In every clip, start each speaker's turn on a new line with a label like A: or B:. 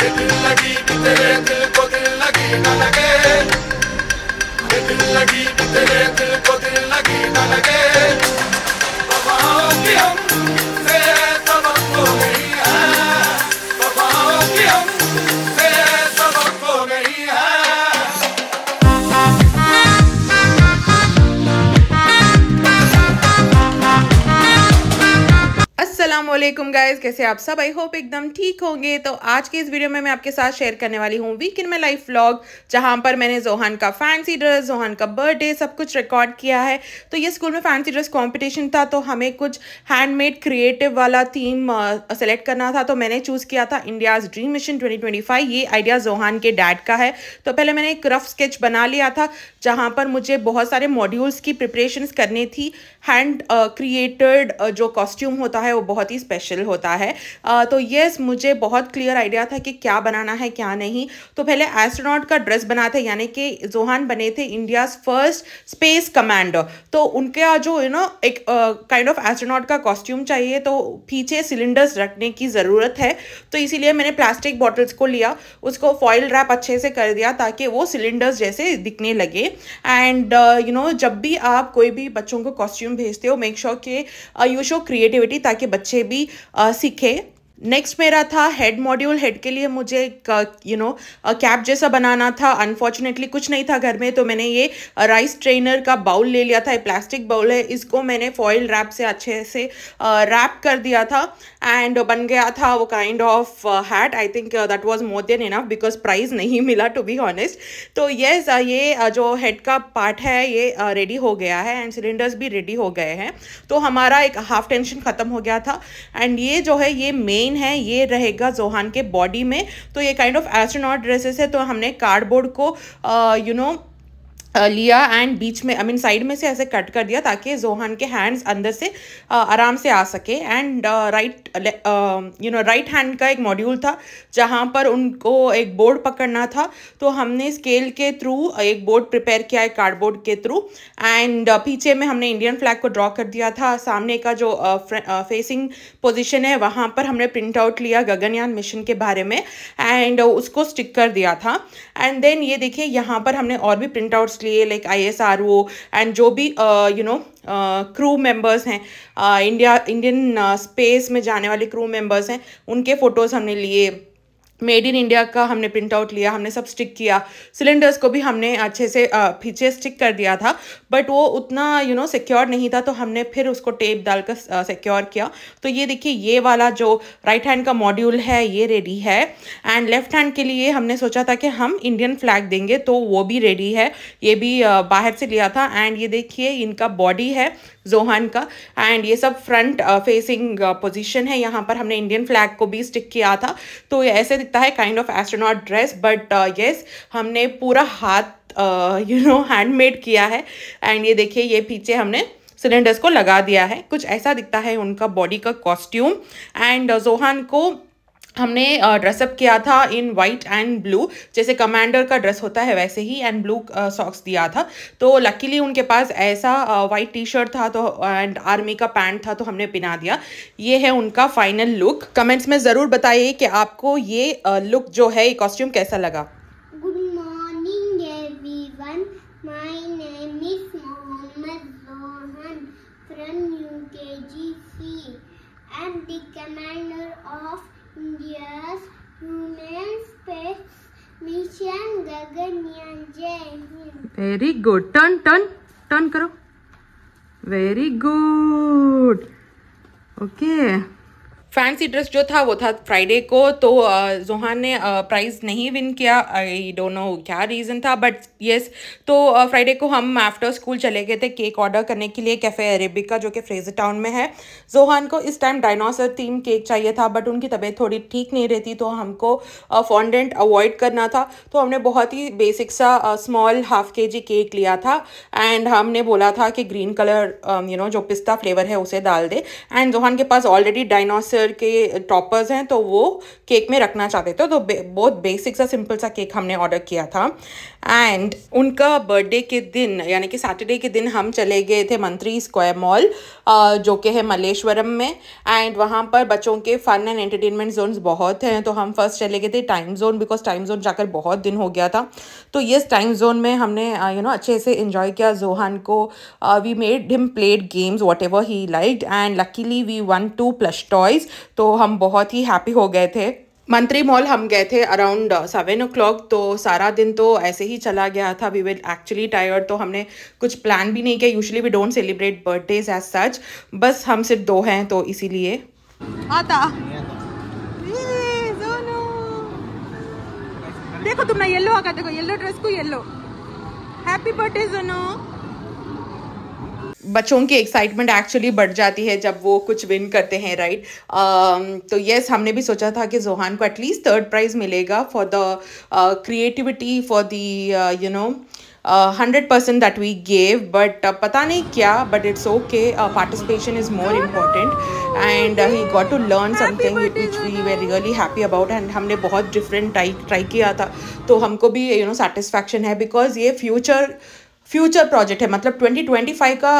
A: दिल लगी तेरे दिल को दिल लगी न लगे दिल लगी तेरे दिल को दिल लगी न लगे बाबा हम असलम गाइज कैसे आप सब आई होप एकदम ठीक होंगे तो आज के इस वीडियो में मैं आपके साथ शेयर करने वाली हूँ week in my life vlog जहाँ पर मैंने जोहान का फैंसी ड्रेस जोहान का बर्थडे सब कुछ रिकॉर्ड किया है तो ये स्कूल में फैंसी ड्रेस कॉम्पिटिशन था तो हमें कुछ हैंडमेड क्रिएटिव वाला थीम सेलेक्ट करना था तो मैंने चूज़ किया था इंडियाज़ ड्रीम मिशन ट्वेंटी ये आइडिया जोहान के डैड का है तो पहले मैंने एक रफ स्केच बना लिया था जहाँ पर मुझे बहुत सारे मॉड्यूल्स की प्रिपरेशन करनी थी हैंड क्रिएटेड uh, जो कॉस्ट्यूम होता है वो बहुत ही स्पेशल होता है आ, तो येस मुझे बहुत क्लियर आइडिया था कि क्या बनाना है क्या नहीं तो पहले एस्ट्रोनॉट का ड्रेस बना था यानी कि जोहान बने थे इंडियाज फर्स्ट स्पेस कमांडर तो उनका जो यू नो एक काइंड ऑफ एस्ट्रोनॉट का कॉस्ट्यूम चाहिए तो पीछे सिलेंडर्स रखने की ज़रूरत है तो इसीलिए मैंने प्लास्टिक बॉटल्स को लिया उसको फॉइल रैप अच्छे से कर दिया ताकि वो सिलेंडर्स जैसे दिखने लगे एंड यू नो जब भी आप कोई भी बच्चों को कॉस्ट्यूम भेजते हो मेक श्योर के यू शो क्रिएटिविटी ताकि बच्चे भी भी सीखे नेक्स्ट मेरा था हेड मॉड्यूल हेड के लिए मुझे यू नो कैप जैसा बनाना था अनफॉर्चुनेटली कुछ नहीं था घर में तो मैंने ये राइस uh, ट्रेनर का बाउल ले लिया था ये प्लास्टिक बाउल है इसको मैंने फॉइल रैप से अच्छे से रैप uh, कर दिया था एंड बन गया था वो kind of hat I think that was more than enough because prize नहीं मिला टू बी ऑनेस्ट तो येस yes, uh, ये जो हेड का पार्ट है ये रेडी हो गया है एंड सिलेंडर्स भी रेडी हो गए हैं तो हमारा एक हाफ टेंशन ख़त्म हो गया था एंड ये जो है ये मेन चेन है ये रहेगा जोहान के बॉडी में तो ये काइंड ऑफ एस्ट्रोनॉट ड्रेसेस है तो हमने कार्डबोर्ड को you uh, know you know, लिया एंड बीच में आई मीन साइड में से ऐसे कट कर दिया ताकि जोहान के हैंड्स अंदर से आराम से आ सके and right you know right hand का एक मॉड्यूल था जहाँ पर उनको एक बोर्ड पकड़ना था तो हमने स्केल के थ्रू एक बोर्ड प्रिपेयर किया है कार्डबोर्ड के थ्रू एंड पीछे में हमने इंडियन फ्लैग को ड्रॉ कर दिया था सामने का जो फेसिंग पोजिशन है वहाँ पर हमने प्रिंट आउट लिया गगनयान मिशन के बारे में एंड उसको स्टिक कर दिया था एंड देन ये देखिए यहाँ पर हमने और भी प्रिंट आउट्स लिए like I S R O and जो भी यू नो क्रू मेंबर्स हैं इंडिया इंडियन स्पेस में जाने वाले क्रू मेंबर्स हैं उनके फ़ोटोज़ हमने लिए मेड इन इंडिया का हमने प्रिंट आउट लिया हमने सब स्टिक किया सिलेंडर्स को भी हमने अच्छे से पीछे स्टिक कर दिया था बट वो उतना यू नो सिक्योर नहीं था तो हमने फिर उसको टेप डालकर सिक्योर किया तो ये देखिए ये वाला जो राइट हैंड का मॉड्यूल है ये रेडी है एंड लेफ्ट हैंड के लिए हमने सोचा था कि हम इंडियन फ्लैग देंगे तो वो भी रेडी है ये भी बाहर से लिया था एंड ये देखिए इनका बॉडी है जोहान का एंड ये सब फ्रंट फेसिंग पोजीशन है यहाँ पर हमने इंडियन फ्लैग को भी स्टिक किया था तो ये ऐसे दिखता है kind of astronaut dress but yes हमने पूरा हाथ यू नो हैंडमेड किया है एंड ये देखिए ये पीछे हमने सिलेंडर्स को लगा दिया है कुछ ऐसा दिखता है उनका बॉडी का कॉस्ट्यूम एंड uh, जोहान को हमने ड्रेसअप किया था इन वाइट एंड ब्लू जैसे कमांडर का ड्रेस होता है वैसे ही एंड ब्लू सॉक्स दिया था तो लकीली उनके पास ऐसा वाइट टी शर्ट था तो एंड आर्मी का पैंट था तो हमने पहना दिया ये है उनका फाइनल लुक कमेंट्स में ज़रूर बताइए कि आपको ये लुक जो है ये कॉस्ट्यूम कैसा लगा very good turn turn turn करो very good okay okay. Fancy dress जो था वो था फ्राइडे को तो जोहान ने प्राइज़ नहीं विन किया आई डोंट नो क्या रीज़न था बट येस तो फ्राइडे को हम आफ्टर स्कूल चले गए थे केक ऑर्डर करने के लिए कैफ़े अरेबिका जो कि फ्रेजर टाउन में है जोहान को इस टाइम डायनासर थीम केक चाहिए था बट उनकी तबीयत थोड़ी ठीक नहीं रहती तो हमको फॉन्डेंट अवॉइड करना था तो हमने बहुत ही बेसिक सा small half K G cake लिया था एंड हमने बोला था कि ग्रीन कलर यू नो जो पिस्ता फ्लेवर है उसे डाल दे एंड जोहान के पास ऑलरेडी डायनासर कलर के टॉपर्स हैं तो वो केक में रखना चाहते थे तो बहुत बेसिक सा सिंपल सा केक हमने ऑर्डर किया था एंड उनका बर्थडे के दिन यानी कि सैटरडे के दिन हम चले गए थे मंत्री स्क्वायर मॉल जो कि है मलेश्वरम में एंड वहाँ पर बच्चों के फ़न एंड एंटरटेनमेंट जोन्स बहुत हैं तो हम फर्स्ट चले गए थे Time Zone because Time Zone जाकर बहुत दिन हो गया था तो यस टाइम जोन में हमने you uh, know you know, अच्छे से इंजॉय किया जोहान को we made him played games what ever he like and luckily we won two plus toys guys तो हम बहुत ही हैप्पी हो गए थे मंत्री मॉल हम गए थे अराउंड सेवन ओ क्लॉक तो सारा दिन तो ऐसे ही चला गया था वी विल एक्चुअली टायर्ड तो हमने कुछ प्लान भी नहीं किया usually we don't celebrate birthdays as such बस हम सिर्फ दो हैं तो इसीलिए आता देखो तुमने येलो आगा देखो येलो ड्रेस को येलो हैप्पी बर्थडे जोनो बच्चों की एक्साइटमेंट एक्चुअली बढ़ जाती है जब वो कुछ विन करते हैं राइट right? Um, तो येस हमने भी सोचा था कि जोहान को एटलीस्ट थर्ड प्राइज़ मिलेगा for the creativity for the you know hundred percent that we gave but पता नहीं क्या बट it's okay participation is more important and he got to learn something which we were really happy about and हमने बहुत different try try किया था तो हमको भी यू नो सेटिस्फैक्शन है बिकॉज ये फ्यूचर फ्यूचर प्रोजेक्ट है मतलब 2025 का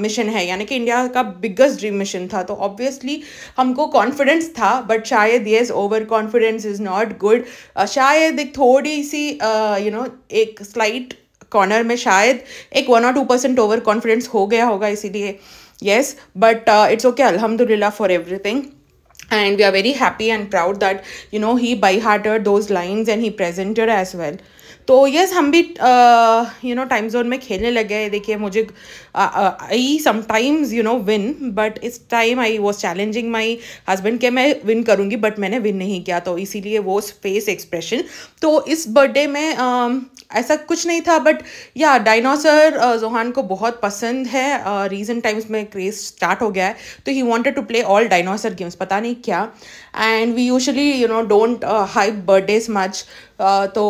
A: मिशन uh, है यानी कि इंडिया का बिगेस्ट ड्रीम मिशन था तो ऑब्वियसली हमको कॉन्फिडेंस था बट शायद yes over confidence is not good शायद एक थोड़ी सी you uh, know you know, एक स्लाइट कॉर्नर में शायद एक वन और टू परसेंट ओवर कॉन्फिडेंस हो गया होगा इसीलिए येस बट इट्स ओके अलहमदुल्ला for everything and we are very happy and proud that you know he by-hearted those lines and he presented as well तो यस हम भी you no time Zone में खेलने लग गए देखिए मुझे Uh, uh, I sometimes you know win but इस time I was challenging my husband के मैं win करूँगी but मैंने win नहीं किया तो इसीलिए वो face expression तो इस birthday में uh, ऐसा कुछ नहीं था बट या डायनासर जोहान को बहुत पसंद है रीसेंट uh, टाइम्स में क्रेज स्टार्ट हो गया है तो he wanted to play all dinosaur games पता नहीं क्या and we usually you know don't hype birthdays much तो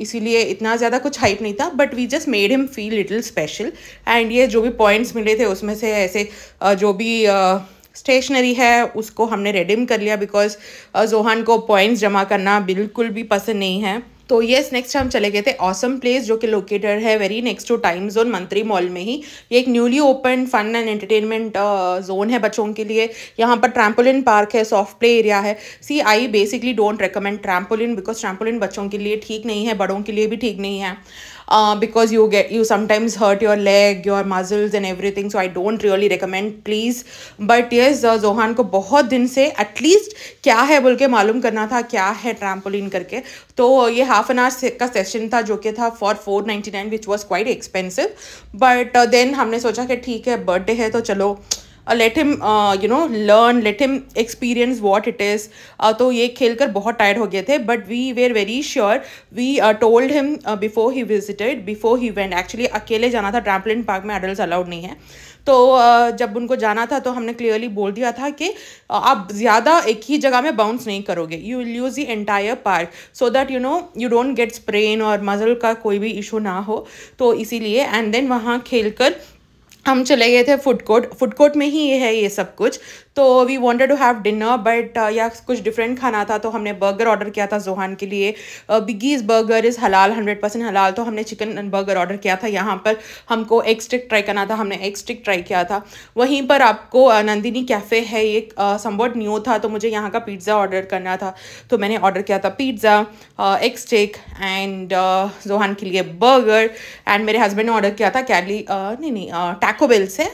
A: इसीलिए इतना ज़्यादा कुछ हाइप नहीं था but we just made him feel little special and ये जो भी पॉइंट्स मिले थे उसमें से ऐसे जो भी स्टेशनरी है उसको हमने रेडीम कर लिया बिकॉज जोहान को पॉइंट्स जमा करना बिल्कुल भी पसंद नहीं है तो येस नेक्स्ट हम चले गए थे ऑसम प्लेस जो कि लोकेटेड है very next to Time Zone Mantri Mall में ही ये एक newly open fun and entertainment zone है बच्चों के लिए यहाँ पर ट्रैम्पोलिन पार्क है सॉफ्ट प्ले एरिया है see I basically don't recommend trampoline because trampoline बच्चों के लिए ठीक नहीं है बड़ों के लिए भी ठीक नहीं है uh, because you get you sometimes hurt your leg your muscles and everything so i don't really recommend please but yes uh, Johan को बहुत दिन से एटलीस्ट क्या है बोल के मालूम करना था क्या है ट्रैम्पोलिन करके तो uh, ये हाफ एन आवर का सेशन था जो कि था for four ninety nine which was quite expensive but then हमने सोचा कि ठीक है बर्थडे है तो चलो और let him you know learn let him experience what it is तो ये खेल कर बहुत टायर्ड हो गए थे but we were very sure we told him before he visited before he went actually अकेले जाना था ट्रैम्पलिन पार्क में एडल्ट अलाउड नहीं है तो uh, जब उनको जाना था तो हमने क्लियरली बोल दिया था कि uh, आप ज़्यादा एक ही जगह में बाउंस नहीं करोगे you will use the entire park so that you know you don't get sprain और मज़ल का कोई भी इशू ना हो तो इसीलिए एंड देन वहाँ खेल कर हम चले गए थे फूड कोर्ट फूड कोर्ट में ही ये है ये सब कुछ तो we wanted to have dinner but या कुछ डिफरेंट खाना था तो हमने बर्गर ऑर्डर किया था जोहान के लिए बिगीज़ बर्गर इज़ हलाल हंड्रेड परसेंट हलाल तो हमने चिकन बर्गर ऑर्डर किया था यहाँ पर हमको एग स्टिक ट्राई करना था हमने एग स्टिक ट्राई किया था वहीं पर आपको uh, नंदिनी कैफ़े है ये समवट न्यू था तो मुझे यहाँ का पिज़्ज़ा ऑर्डर करना था तो मैंने ऑर्डर किया था pizza egg stick and Johan के लिए बर्गर एंड मेरे हस्बैंड ने ऑर्डर किया था कैली uh, नहीं नहीं टैकोबेल uh, से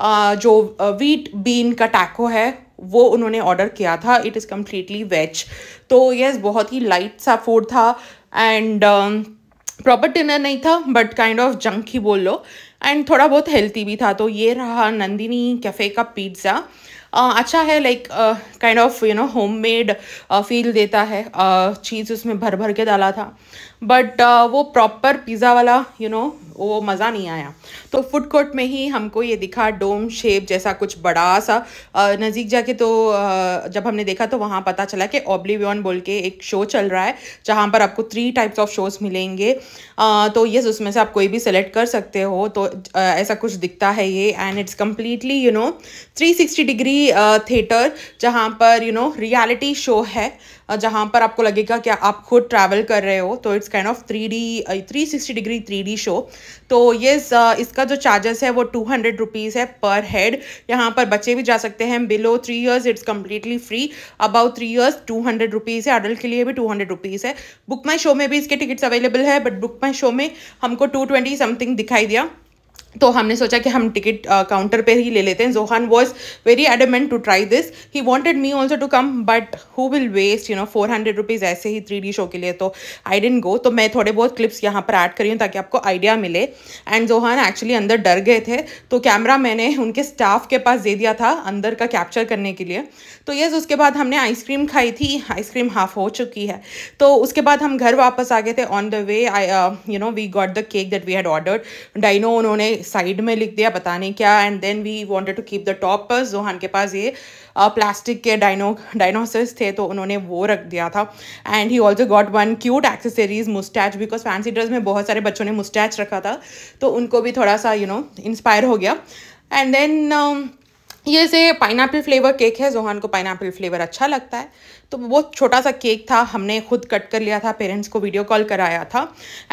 A: जो वीट बीन का टैको है वो उन्होंने ऑर्डर किया था इट इज़ कम्प्लीटली वेज तो यस बहुत ही लाइट सा फूड था एंड प्रॉपर डिनर नहीं था बट काइंड ऑफ जंक ही बोल लो एंड थोड़ा बहुत हेल्थी भी था तो ये रहा नंदिनी कैफ़े का पिज्ज़ा Uh, अच्छा है like kind of you know home made feel देता है uh, चीज़ उसमें भर भर के डाला था बट uh, वो प्रॉपर पिज़्ज़ा वाला यू you नो know, वो मज़ा नहीं आया तो फूड कोर्ट में ही हमको ये दिखा डोम शेप जैसा कुछ बड़ा सा नज़दीक जाके तो जब हमने देखा तो वहाँ पता चला कि ओब्लिवियन बोल के एक शो चल रहा है जहाँ पर आपको थ्री टाइप्स ऑफ शोज़ मिलेंगे तो यस उसमें से आप कोई भी सेलेक्ट कर सकते हो तो ऐसा कुछ दिखता है ये and it's completely you know three sixty degree theatre जहाँ पर यू नो रियलिटी शो है जहाँ पर आपको लगेगा कि आप खुद ट्रैवल कर रहे हो तो it's kind of three D three sixty degree three D show तो ये इसका जो चार्जेस है वो टू हंड्रेड रुपीज़ है पर हेड यहाँ पर बच्चे भी जा सकते हैं below three years it's completely free about three years two hundred rupees है अडल्ट के लिए भी टू हंड्रेड रुपीज़ है बुक माई शो में भी इसके टिकट्स अवेलेबल है बट बुक माई शो में हमको टू ट्वेंटी समथिंग दिखाई दिया तो हमने सोचा कि हम टिकट काउंटर uh, पे ही ले लेते हैं Johan was very adamant to try this he wanted me also to come but who will waste you know four hundred rupees ऐसे ही थ्री डी शो के लिए तो आई डेंट गो तो मैं थोड़े बहुत क्लिप्स यहाँ पर ऐड करी हूँ ताकि आपको आइडिया मिले एंड जोहान एक्चुअली अंदर डर गए थे तो कैमरा मैंने उनके स्टाफ के पास दे दिया था अंदर का कैप्चर करने के लिए तो येस उसके बाद हमने आइसक्रीम खाई थी आइसक्रीम हाफ हो चुकी है तो उसके बाद हम घर वापस आ गए थे on the way I you know we got the cake that we had order dino उन्होंने साइड में लिख दिया पता नहीं क्या and then we wanted to keep the toppers Johan के पास ये प्लास्टिक के डाइनो डाइनोसर्स थे तो उन्होंने वो रख दिया था and he also got one cute accessories mustache because fancy dress में बहुत सारे बच्चों ने मुस्टैच रखा था तो उनको भी थोड़ा सा यू नो इंस्पायर हो गया एंड देन ये से पाइनएप्पल फ्लेवर केक है जोहान को पाइनएप्पल फ्लेवर अच्छा लगता है तो वो छोटा सा केक था हमने खुद कट कर लिया था पेरेंट्स को वीडियो कॉल कराया था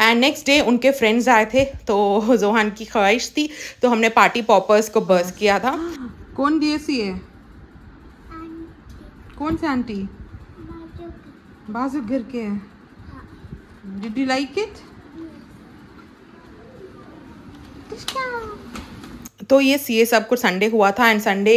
A: एंड नेक्स्ट डे उनके फ्रेंड्स आए थे तो जोहान की ख्वाहिश थी तो हमने पार्टी पॉपर्स को बर्स किया था कौन दिए सी है कौन से आंटी बाजू घर के हैं डिड यू लाइक इट तो ये सी एस कुछ संडे हुआ था एंड संडे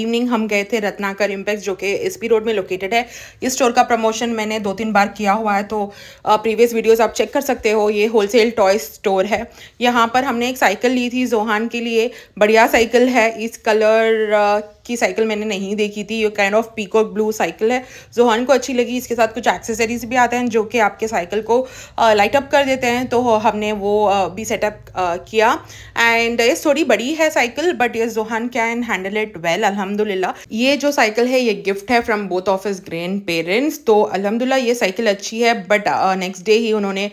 A: इवनिंग हम गए थे रत्नाकर इम्पैक्स जो कि एस पी रोड में लोकेटेड है इस स्टोर का प्रमोशन मैंने दो तीन बार किया हुआ है तो प्रीवियस वीडियोस आप चेक कर सकते हो ये होलसेल टॉय स्टोर है यहाँ पर हमने एक साइकिल ली थी जोहान के लिए बढ़िया साइकिल है इस कलर की साइकिल मैंने नहीं देखी थी ये काइंड ऑफ पीको ब्लू साइकिल है जोहान को अच्छी लगी इसके साथ कुछ एक्सेसरीज भी आते हैं जो कि आपके साइकिल को लाइट अप कर देते हैं तो हमने वो भी सेटअप किया एंड ये थोड़ी बड़ी है साइकिल बट ये Johan can handle it well अलहमदुल्ला ये जो साइकिल है ये गिफ्ट है from both of his grand parents तो अलहमदुल्ला ये साइकिल अच्छी है बट नेक्स्ट डे ही उन्होंने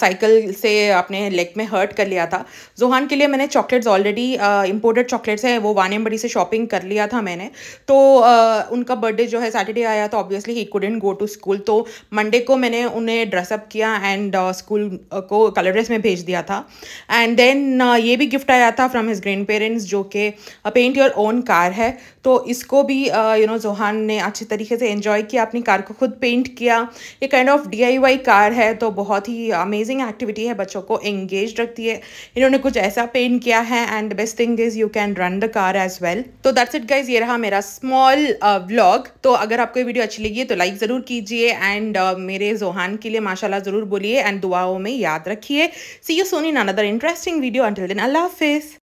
A: साइकिल uh, से अपने लेग में हर्ट कर लिया था जोहान के लिए मैंने चॉकलेट्स ऑलरेडी इम्पोर्टेड चॉकलेट्स हैं वो वान एम्बडी से शॉपिंग कर लिया था मैंने तो uh, उनका बर्थडे जो है सैटरडे आया तो ऑब्वियसली ही कुडेंट गो टू स्कूल तो मंडे को मैंने उन्हें ड्रेसअप किया एंड स्कूल uh, uh, को कलर ड्रेस में भेज दिया था एंड देन uh, ये भी गिफ्ट आया था फ्रॉम हिज ग्रैंड पेरेंट्स जो कि पेंट योर ओन कार है तो इसको भी यू नो जोहान ने अच्छे तरीके से इन्जॉय किया अपनी कार को खुद पेंट किया ये काइंड ऑफ डी कार है तो बहुत ही अमेजिंग एक्टिविटी है बच्चों को एंगेज रखती है इन्होंने कुछ ऐसा पेंट किया है and best thing is you can run the car as well तो दैट्स इट गाइज ये रहा मेरा स्मॉल व्लॉग uh, तो अगर आपको ये वीडियो अच्छी लगी है तो लाइक ज़रूर कीजिए एंड uh, मेरे जोहान के लिए माशाल्लाह ज़रूर बोलिए एंड दुआओं में याद रखिए see you soon in another interesting video until then अल्लाह हाफिज़